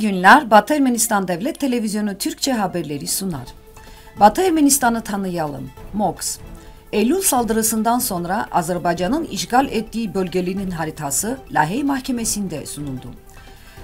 günler. Batı Ermenistan Devlet Televizyonu Türkçe haberleri sunar. Batı Ermenistan'ı tanıyalım. MOX. Eylül saldırısından sonra Azerbaycan'ın işgal ettiği bölgelerinin haritası Lahey Mahkemesi'nde sunuldu.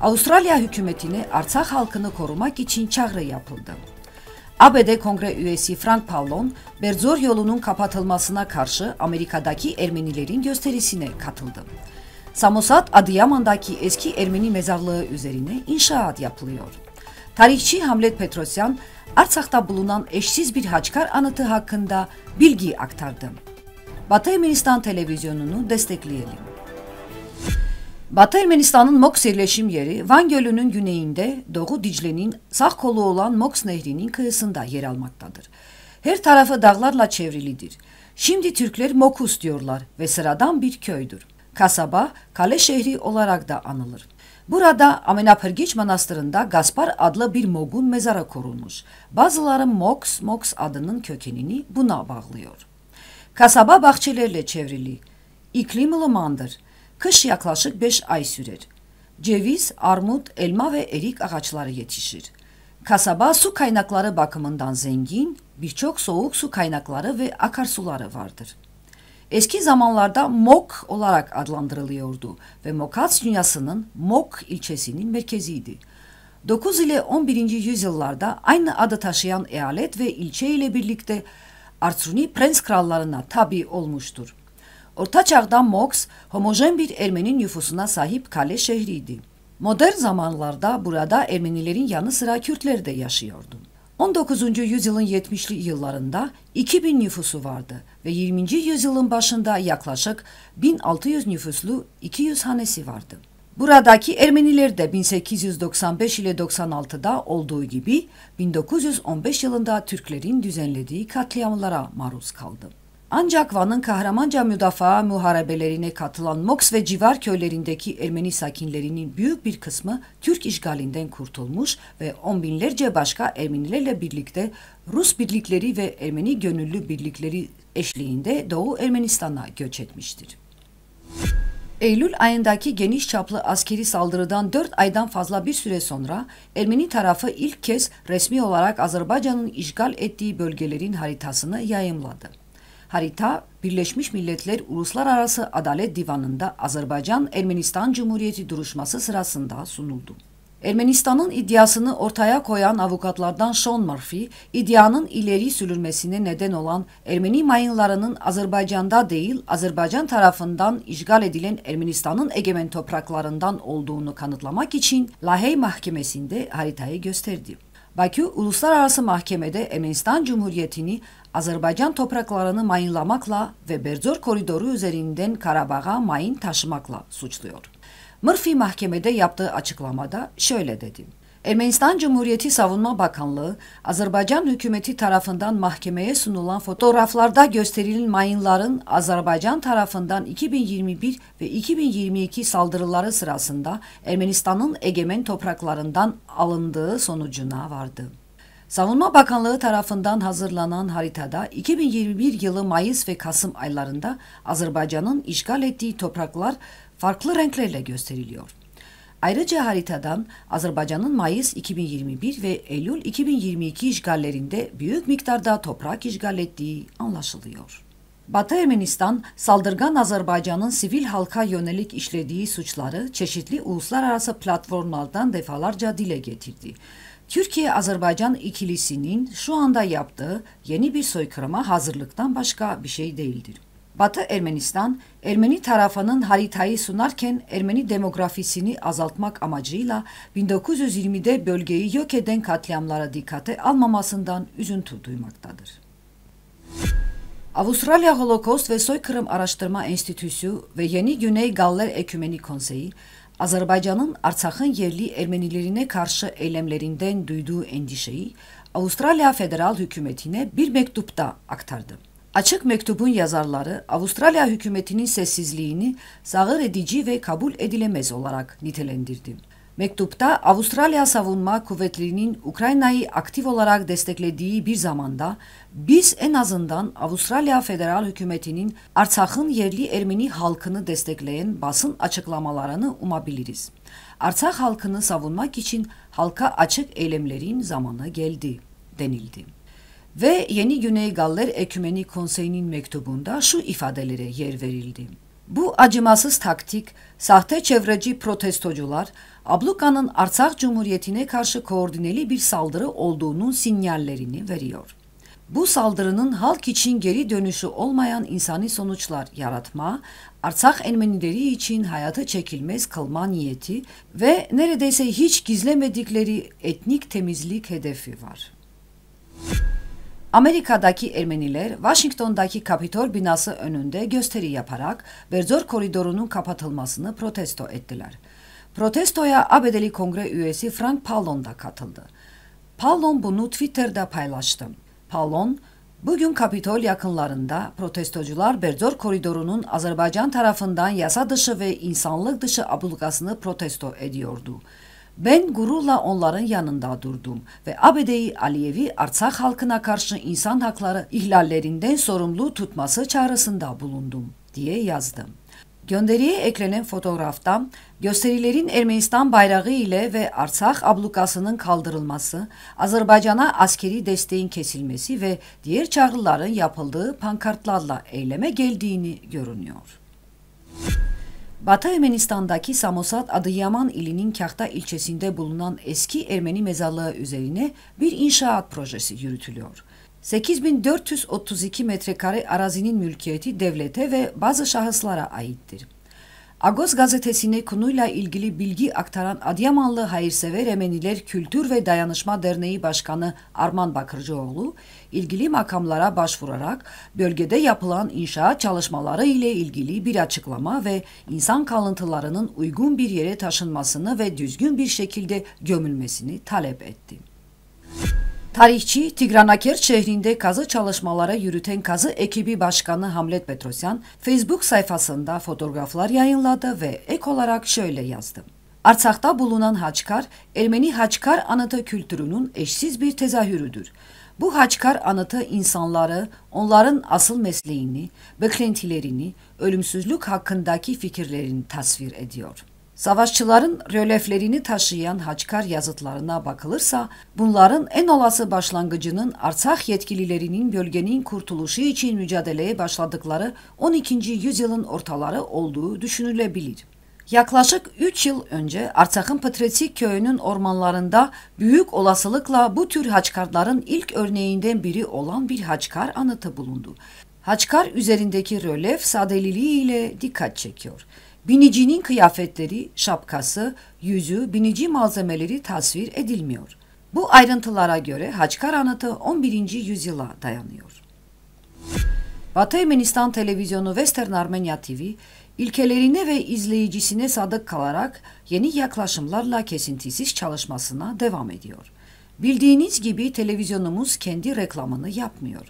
Avustralya hükümetini Artsakh halkını korumak için çağrı yapıldı. ABD Kongre üyesi Frank Pallon, Berzor yolunun kapatılmasına karşı Amerika'daki Ermenilerin gösterisine katıldı. Samosat Adıyaman'daki eski Ermeni mezarlığı üzerine inşaat yapılıyor. Tarihçi Hamlet Petrosyan, Artsak'ta bulunan eşsiz bir Haçkar anıtı hakkında bilgi aktardı. Batı Ermenistan televizyonunu destekleyelim. Batı Ermenistan'ın Moks yerleşim yeri Van Gölü'nün güneyinde Doğu Dicle'nin sağ kolu olan Moks Nehri'nin kıyısında yer almaktadır. Her tarafı dağlarla çevrilidir. Şimdi Türkler Mokus diyorlar ve sıradan bir köydür kasaba, kale şehri olarak da anılır. Burada Amenapergiç Manastırı'nda Gaspar adlı bir Mog'un mezarı korunmuş. Bazıları Mox, Mox adının kökenini buna bağlıyor. Kasaba bahçelerle çevrili. İklim ılımandır. Kış yaklaşık 5 ay sürer. Ceviz, armut, elma ve erik ağaçları yetişir. Kasaba su kaynakları bakımından zengin, birçok soğuk su kaynakları ve akarsuları vardır. Eski zamanlarda Mok olarak adlandırılıyordu ve Mokats dünyasının Mok ilçesinin merkeziydi. 9 ile 11. yüzyıllarda aynı adı taşıyan eyalet ve ilçe ile birlikte Artsuni prens krallarına tabi olmuştur. Orta Çağ'da Moks, homojen bir Ermeni nüfusuna sahip kale şehriydi. Modern zamanlarda burada Ermenilerin yanı sıra Kürtler de yaşıyordu. 19. yüzyılın 70'li yıllarında 2000 nüfusu vardı ve 20. yüzyılın başında yaklaşık 1600 nüfuslu 200 hanesi vardı. Buradaki Ermeniler de 1895 ile 96'da olduğu gibi 1915 yılında Türklerin düzenlediği katliamlara maruz kaldı. Ancak Van'ın kahramanca müdafaa muharebelerine katılan Moks ve civar köylerindeki Ermeni sakinlerinin büyük bir kısmı Türk işgalinden kurtulmuş ve on binlerce başka Ermenilerle birlikte Rus birlikleri ve Ermeni gönüllü birlikleri eşliğinde Doğu Ermenistan'a göç etmiştir. Eylül ayındaki geniş çaplı askeri saldırıdan 4 aydan fazla bir süre sonra Ermeni tarafı ilk kez resmi olarak Azerbaycan'ın işgal ettiği bölgelerin haritasını yayımladı. Harita Birleşmiş Milletler Uluslararası Adalet Divanı'nda Azerbaycan-Ermenistan Cumhuriyeti duruşması sırasında sunuldu. Ermenistan'ın iddiasını ortaya koyan avukatlardan Sean Murphy, iddianın ileri sürülmesine neden olan Ermeni mayınlarının Azerbaycan'da değil, Azerbaycan tarafından işgal edilen Ermenistan'ın egemen topraklarından olduğunu kanıtlamak için Lahey Mahkemesi'nde haritayı gösterdi. Bakü Uluslararası Mahkemede Ermenistan Cumhuriyeti'ni Azerbaycan topraklarını mayınlamakla ve Berzor koridoru üzerinden Karabağ'a mayın taşımakla suçluyor. Murphy mahkemede yaptığı açıklamada şöyle dedi. Ermenistan Cumhuriyeti Savunma Bakanlığı, Azerbaycan hükümeti tarafından mahkemeye sunulan fotoğraflarda gösterilen mayınların Azerbaycan tarafından 2021 ve 2022 saldırıları sırasında Ermenistan'ın egemen topraklarından alındığı sonucuna vardı. Savunma Bakanlığı tarafından hazırlanan haritada 2021 yılı Mayıs ve Kasım aylarında Azerbaycan'ın işgal ettiği topraklar farklı renklerle gösteriliyor. Ayrıca haritadan Azerbaycan'ın Mayıs 2021 ve Eylül 2022 işgallerinde büyük miktarda toprak işgal ettiği anlaşılıyor. Batı Ermenistan, saldırgan Azerbaycan'ın sivil halka yönelik işlediği suçları çeşitli uluslararası platformlardan defalarca dile getirdi. Türkiye-Azerbaycan ikilisinin şu anda yaptığı yeni bir soykırıma hazırlıktan başka bir şey değildir. Batı Ermenistan, Ermeni tarafının haritayı sunarken Ermeni demografisini azaltmak amacıyla 1920'de bölgeyi yok eden katliamlara dikkate almamasından üzüntü duymaktadır. Avustralya Holokost ve Soykırım Araştırma Enstitüsü ve Yeni Güney Galler Ekümeni Konseyi, Azerbaycan'ın Artsak'ın yerli Ermenilerine karşı eylemlerinden duyduğu endişeyi Avustralya Federal Hükümeti'ne bir mektupta aktardı. Açık mektubun yazarları Avustralya hükümetinin sessizliğini zağır edici ve kabul edilemez olarak nitelendirdi. Mektupta Avustralya Savunma Kuvvetleri'nin Ukrayna'yı aktif olarak desteklediği bir zamanda biz en azından Avustralya Federal Hükümeti'nin Artsakh'ın yerli Ermeni halkını destekleyen basın açıklamalarını umabiliriz. Artsakh halkını savunmak için halka açık eylemlerin zamanı geldi denildi. Ve Yeni Güney Galler Ekümeni Konseyi'nin mektubunda şu ifadelere yer verildi. Bu acımasız taktik, sahte çevreci protestocular, Abluka'nın Arsak Cumhuriyeti'ne karşı koordineli bir saldırı olduğunun sinyallerini veriyor. Bu saldırının halk için geri dönüşü olmayan insani sonuçlar yaratma, Arsak Ermenileri için hayata çekilmez kılma niyeti ve neredeyse hiç gizlemedikleri etnik temizlik hedefi var.'' Amerika'daki Ermeniler Washington'daki Kapitol binası önünde gösteri yaparak Berzor koridorunun kapatılmasını protesto ettiler. Protestoya ABD'li kongre üyesi Frank Pallon da katıldı. Pallon bunu Twitter'da paylaştı. Pallon, Bugün Kapitol yakınlarında protestocular Berzor koridorunun Azerbaycan tarafından yasa dışı ve insanlık dışı abulgasını protesto ediyordu. Ben gururla onların yanında durdum ve ABD'yi Aliyevi Artsakh halkına karşı insan hakları ihlallerinden sorumlu tutması çağrısında bulundum diye yazdım. Gönderiye eklenen fotoğrafta gösterilerin Ermenistan bayrağı ile ve Artsakh ablukasının kaldırılması, Azerbaycan'a askeri desteğin kesilmesi ve diğer çağrıların yapıldığı pankartlarla eyleme geldiğini görünüyor. Batı Ermenistan'daki Samosat Adıyaman ilinin Kahta ilçesinde bulunan eski Ermeni mezarlığı üzerine bir inşaat projesi yürütülüyor. 8432 metrekare arazinin mülkiyeti devlete ve bazı şahıslara aittir. Agos gazetesine konuyla ilgili bilgi aktaran Adıyamanlı Hayırsever Emeniler Kültür ve Dayanışma Derneği Başkanı Arman Bakırcıoğlu, ilgili makamlara başvurarak bölgede yapılan inşaat çalışmaları ile ilgili bir açıklama ve insan kalıntılarının uygun bir yere taşınmasını ve düzgün bir şekilde gömülmesini talep etti. Tarihçi Tigranaker şehrinde kazı çalışmaları yürüten kazı ekibi başkanı Hamlet Petrosyan Facebook sayfasında fotoğraflar yayınladı ve ek olarak şöyle yazdı. Artsak'ta bulunan Haçkar, Ermeni Haçkar anıtı kültürünün eşsiz bir tezahürüdür. Bu Haçkar anıtı insanları, onların asıl mesleğini, beklentilerini, ölümsüzlük hakkındaki fikirlerini tasvir ediyor.'' Savaşçıların röleflerini taşıyan Haçkar yazıtlarına bakılırsa bunların en olası başlangıcının Arsak yetkililerinin bölgenin kurtuluşu için mücadeleye başladıkları 12. yüzyılın ortaları olduğu düşünülebilir. Yaklaşık 3 yıl önce Artsak'ın Petresik köyünün ormanlarında büyük olasılıkla bu tür haçkarların ilk örneğinden biri olan bir haçkar anıtı bulundu. Haçkar üzerindeki rölef sadeliliği ile dikkat çekiyor. Binicinin kıyafetleri, şapkası, yüzü, binici malzemeleri tasvir edilmiyor. Bu ayrıntılara göre Haçkar anıtı 11. yüzyıla dayanıyor. Batı Ermenistan Televizyonu Western Armenia TV, ilkelerine ve izleyicisine sadık kalarak yeni yaklaşımlarla kesintisiz çalışmasına devam ediyor. Bildiğiniz gibi televizyonumuz kendi reklamını yapmıyor.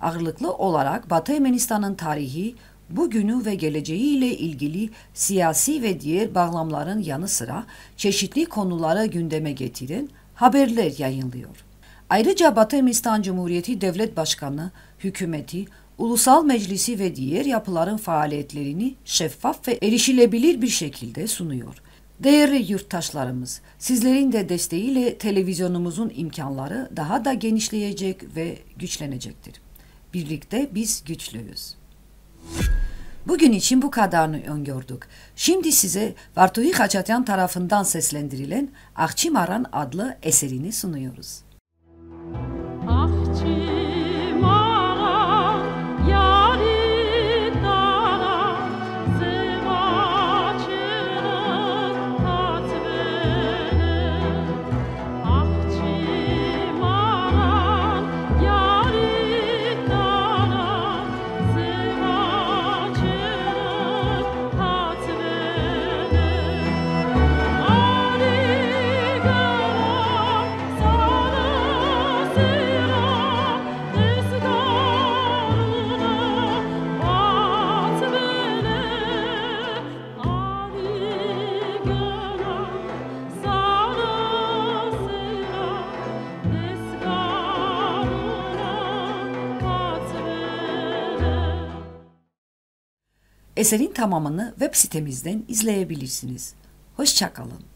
Ağırlıklı olarak Batı Ermenistan'ın tarihi, bugünü ve geleceğiyle ilgili siyasi ve diğer bağlamların yanı sıra çeşitli konuları gündeme getirin haberler yayınlıyor. Ayrıca Batı Hindistan Cumhuriyeti Devlet Başkanı, hükümeti, ulusal meclisi ve diğer yapıların faaliyetlerini şeffaf ve erişilebilir bir şekilde sunuyor. Değerli yurttaşlarımız, sizlerin de desteğiyle televizyonumuzun imkanları daha da genişleyecek ve güçlenecektir. Birlikte biz güçlüyüz. Bugün için bu kadarını öngördük. Şimdi size Vartuhi Haçatyan tarafından seslendirilen Ahçımaran adlı eserini sunuyoruz. Ahçı Eserin tamamını web sitemizden izleyebilirsiniz. Hoşçakalın.